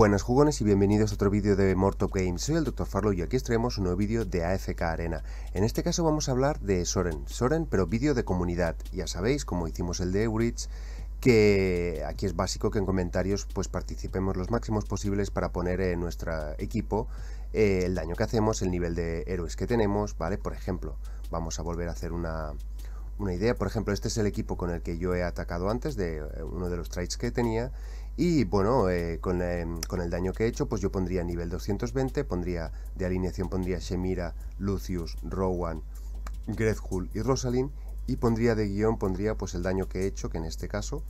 Buenas jugones y bienvenidos a otro vídeo de Mortal Games, soy el Dr. Farlow y aquí os un nuevo vídeo de AFK Arena. En este caso vamos a hablar de Soren, Soren pero vídeo de comunidad, ya sabéis como hicimos el de Eurich, que aquí es básico que en comentarios pues participemos los máximos posibles para poner en nuestro equipo eh, el daño que hacemos, el nivel de héroes que tenemos, ¿vale? Por ejemplo, vamos a volver a hacer una, una idea. Por ejemplo, este es el equipo con el que yo he atacado antes, de eh, uno de los traits que tenía, y bueno, eh, em, con, el daño que he hecho, pues yo pondría nivel 220, pondría de alineación, pondría Shemira, Lucius, Rowan, Grethul y Rosalind. Y pondría de guión, pondría pues el daño que he hecho, que en este caso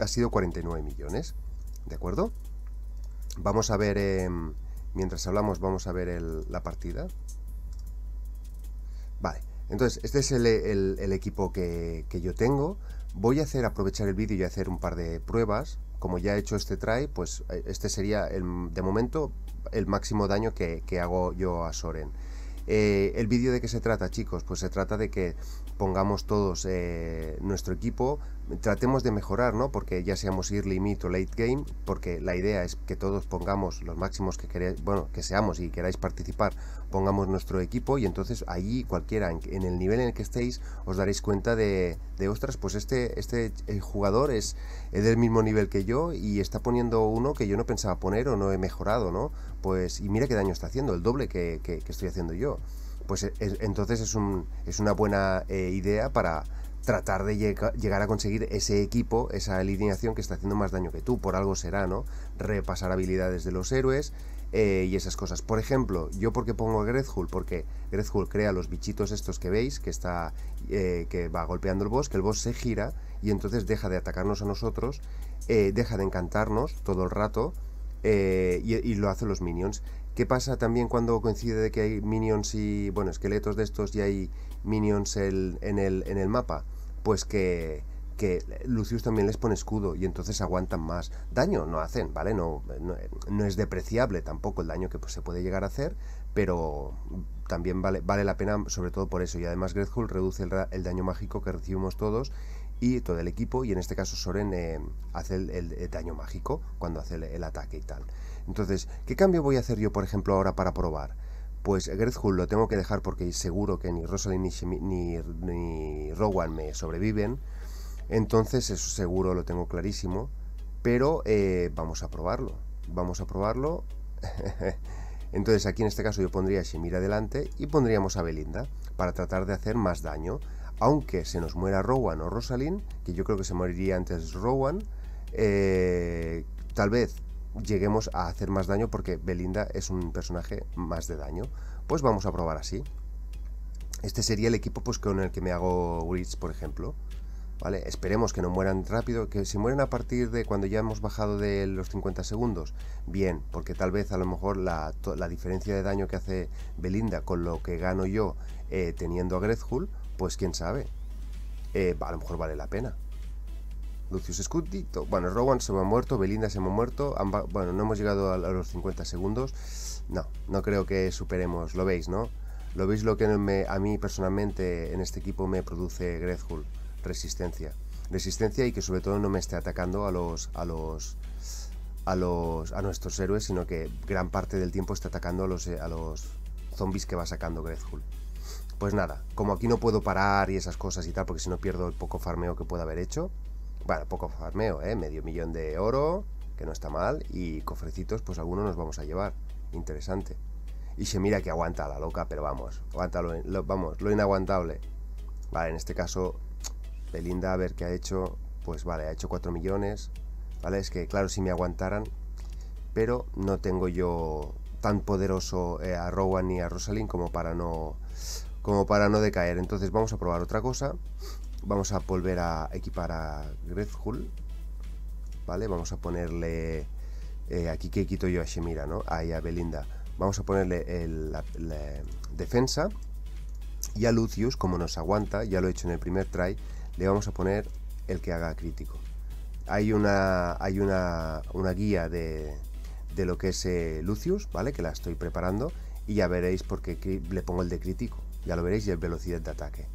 ha sido 49 millones. ¿De acuerdo? Vamos a ver, em, mientras hablamos, vamos a ver la partida. Vale, entonces este es el, equipo que, que yo tengo. Voy a hacer aprovechar el vídeo y hacer un par de pruebas. Como ya he hecho este try, pues eh, este sería el, de momento el máximo daño que, hago yo a Soren. Eh, ¿El vídeo de qué se trata, chicos? Pues se trata de que pongamos todos eh, nuestro equipo tratemos de mejorar, ¿no? Porque ya seamos early, mid o late game, porque la idea es que todos pongamos los máximos que queréis, bueno, que seamos y queráis participar, pongamos nuestro equipo y entonces allí cualquiera, en el nivel en el que estéis, os daréis cuenta de, de ostras, pues este, este eh, jugador es, del mismo nivel que yo y está poniendo uno que yo no pensaba poner o no he mejorado, ¿no? Pues, y mira qué daño está haciendo, el doble que, que, estoy haciendo yo. Pues e, e, entonces es, es una buena eh, idea para tratar de llegar a conseguir ese equipo, esa alineación que está haciendo más daño que tú, por algo será, ¿no? Repasar habilidades de los héroes eh, y esas cosas. Por ejemplo, yo porque pongo a porque Grezhul crea los bichitos estos que veis, que está eh, que va golpeando el boss, que el boss se gira y entonces deja de atacarnos a nosotros, eh, deja de encantarnos todo el rato. y, y, lo hacen los minions. ¿Qué pasa también cuando coincide de que hay minions y, bueno, esqueletos de estos y hay minions en, el, mapa? Pues que, Lucius también les pone escudo y entonces aguantan más. Daño no hacen, ¿vale? No, no, es depreciable tampoco el daño que pues, se puede llegar a hacer, pero también vale, vale la pena, sobre todo por eso. Y además Grethul reduce el, daño mágico que recibimos todos y todo el equipo, y en este caso Soren eh, hace el, daño mágico cuando hace el, ataque y tal. Entonces, ¿qué cambio voy a hacer yo, por ejemplo, ahora para probar? Pues Grethhull lo tengo que dejar porque seguro que ni Rosalind ni, ni, Rowan me sobreviven. Entonces, eso seguro lo tengo clarísimo. Pero eh, vamos a probarlo. Vamos a probarlo. Entonces aquí en este caso yo pondría a Shemira adelante y pondríamos a Belinda para tratar de hacer más daño. Aunque se nos muera Rowan o Rosalind, que yo creo que se moriría antes Rowan, eh, tal vez lleguemos a hacer más daño porque Belinda es un personaje más de daño. Pues vamos a probar así. Este sería el equipo pues, con el que me hago Witch, por ejemplo. ¿Vale? Esperemos que no mueran rápido, que si mueren a partir de cuando ya hemos bajado de los 50 segundos, bien, porque tal vez a lo mejor la, diferencia de daño que hace Belinda con lo que gano yo eh, teniendo a Grezhul, pues quién sabe, eh, a lo mejor vale la pena. Lucius Scuti. Bueno, Rowan se me ha muerto, Belinda se me ha muerto. bueno, no hemos llegado a los 50 segundos. No, no creo que superemos. Lo veis, ¿no? Lo veis lo que a mí personalmente en este equipo me produce Grezhul. Resistencia. Resistencia y que sobre todo no me esté atacando a los. a los. a los. a nuestros héroes, sino que gran parte del tiempo está atacando a los. Eh, a los zombies que va sacando Grezhul pues nada, como aquí no puedo parar y esas cosas y tal, porque si no pierdo el poco farmeo que pueda haber hecho, bueno, poco farmeo, ¿eh? medio millón de oro, que no está mal, y cofrecitos, pues algunos nos vamos a llevar. Interesante. Y se mira que aguanta la loca, pero vamos, aguanta lo, vamos, lo inaguantable. Vale, en este caso, Belinda, a ver qué ha hecho, pues vale, ha hecho 4 millones, ¿vale? Es que claro, si me aguantaran, pero no tengo yo tan poderoso eh, a Rowan ni a Rosalind como para no como para no decaer. Entonces vamos a probar otra cosa Vamos a volver a equipar a Redhull, ¿Vale? Vamos a ponerle... Eh, aquí que quito yo a Shemira, ¿no? Ahí a Belinda. Vamos a ponerle el, la, defensa. Y a Lucius, como nos aguanta, ya lo he hecho en el primer try, le vamos a poner el que haga crítico. Hay una, hay una, guía de, lo que es eh, Lucius, ¿vale? Que la estoy preparando y ya veréis por qué le pongo el de crítico. Ya lo veréis y el velocidad de ataque.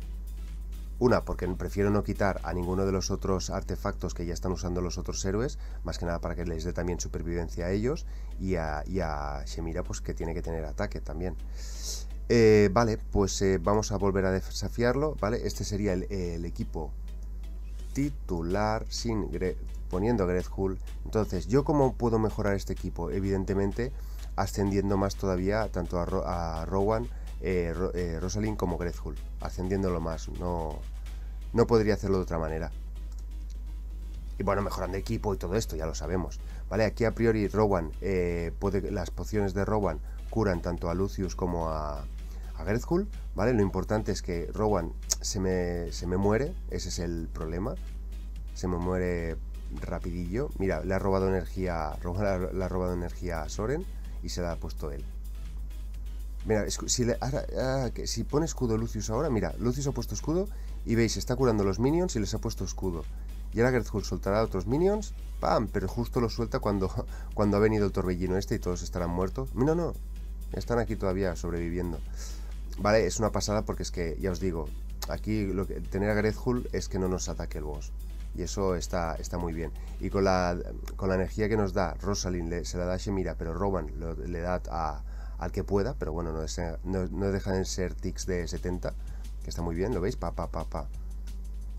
Una, porque prefiero no quitar a ninguno de los otros artefactos que ya están usando los otros héroes, más que nada para que les dé también supervivencia a ellos y a, Shemira pues que tiene que tener ataque también. Eh, vale, pues eh, vamos a volver a desafiarlo, ¿vale? Este sería el, equipo titular sin poniendo a Entonces, ¿yo cómo puedo mejorar este equipo? Evidentemente, ascendiendo más todavía tanto a, Rowan, eh, Rosalind como Greg Ascendiéndolo más, no, no podría hacerlo de otra manera. Y bueno, mejorando equipo y todo esto, ya lo sabemos. ¿Vale? Aquí a priori Rowan, eh, puede, las pociones de Rowan curan tanto a Lucius como a, a ¿vale? Lo importante es que Rowan se me, muere, ese es el problema. Se me muere rapidillo. Mira, le ha robado energía, le ha robado energía a Soren y se la ha puesto él. Mira, ah, si, pone escudo Lucius ahora, mira, Lucius ha puesto escudo y veis, está curando los minions y les ha puesto escudo. Y ahora Gertrude soltará otros minions, ¡pam! Pero justo lo suelta cuando, cuando ha venido el torbellino este y todos estarán muertos. No, no, están aquí todavía sobreviviendo. Vale, es una pasada porque es que, ya os digo, aquí lo que, tener a Grethul es que no nos ataque el boss. Y eso está, muy bien. Y con la, con la energía que nos da, Rosalind se la da a Shemira, pero Roban le da a, al que pueda, pero bueno, no, dejan de ser tics de 70, que está muy bien, ¿lo veis? Pa, pa, pa, pa.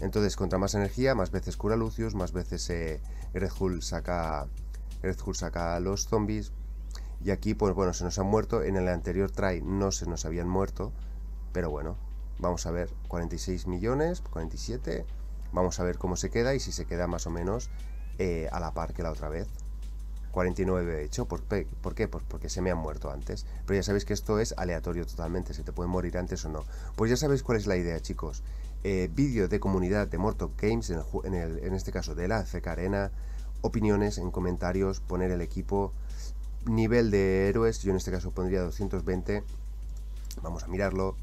Entonces, contra más energía, más veces cura Lucius, más veces eh, saca, saca a los zombies. Y aquí, pues bueno, se nos han muerto. En el anterior try no se nos habían muerto. Pero bueno, vamos a ver 46 millones, 47. Vamos a ver cómo se queda y si se queda más o menos eh, a la par que la otra vez. 49 de hecho. ¿Por, ¿Por qué? Pues porque se me han muerto antes. Pero ya sabéis que esto es aleatorio totalmente, se te puede morir antes o no. Pues ya sabéis cuál es la idea, chicos. Eh, vídeo de comunidad de Mortal Games, en, este caso de la AFK Arena, opiniones en comentarios, poner el equipo, nivel de héroes, yo en este caso pondría 220. Vamos a mirarlo,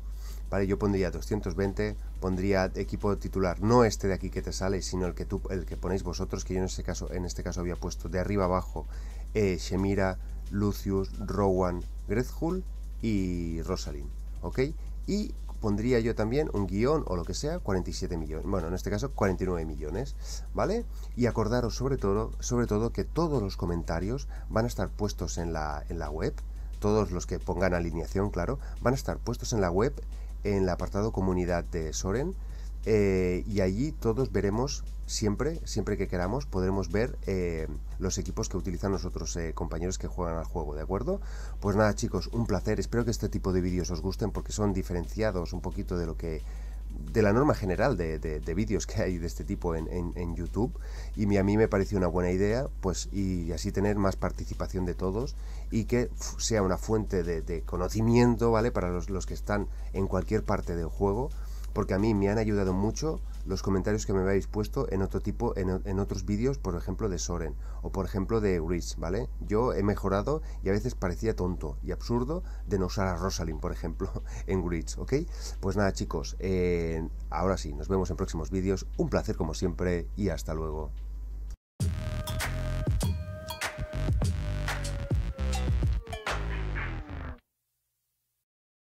yo pondría 220, pondría equipo titular, no este de aquí que te sale, sino el que, tú, el que ponéis vosotros, que yo en este caso, en este caso había puesto de arriba abajo eh, Shemira, Lucius, Rowan, Grethul y Rosalind, ¿ok? Y pondría yo también un guión o lo que sea, 47 millones, bueno, en este caso 49 millones, ¿vale? Y acordaros sobre todo, sobre todo que todos los comentarios van a estar puestos en la, en la web, todos los que pongan alineación, claro, van a estar puestos en la web en el apartado comunidad de Soren eh, y allí todos veremos siempre, siempre que queramos, podremos ver eh, los equipos que utilizan los otros eh, compañeros que juegan al juego, ¿de acuerdo? Pues nada chicos, un placer, espero que este tipo de vídeos os gusten porque son diferenciados un poquito de lo que de la norma general de, de, vídeos que hay de este tipo en, en, YouTube y a mí me pareció una buena idea pues y así tener más participación de todos y que sea una fuente de, conocimiento vale para los que están en cualquier parte del juego porque a mí me han ayudado mucho los comentarios que me habéis puesto en otro tipo, en, otros vídeos, por ejemplo, de Soren o por ejemplo de Rich, ¿vale? Yo he mejorado y a veces parecía tonto y absurdo de no usar a Rosalind, por ejemplo, en Rich, ¿ok? Pues nada, chicos, eh, ahora sí, nos vemos en próximos vídeos. Un placer como siempre y hasta luego.